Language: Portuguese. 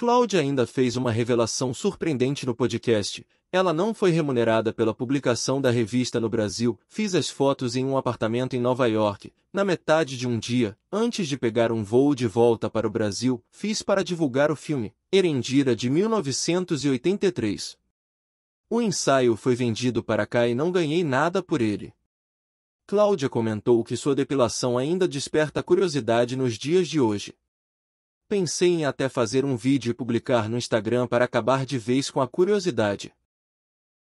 Cláudia ainda fez uma revelação surpreendente no podcast. Ela não foi remunerada pela publicação da revista no Brasil. Fiz as fotos em um apartamento em Nova York. Na metade de um dia, antes de pegar um voo de volta para o Brasil, fiz para divulgar o filme Erendira de 1983. O ensaio foi vendido para cá e não ganhei nada por ele. Cláudia comentou que sua depilação ainda desperta curiosidade nos dias de hoje. Pensei em até fazer um vídeo e publicar no Instagram para acabar de vez com a curiosidade.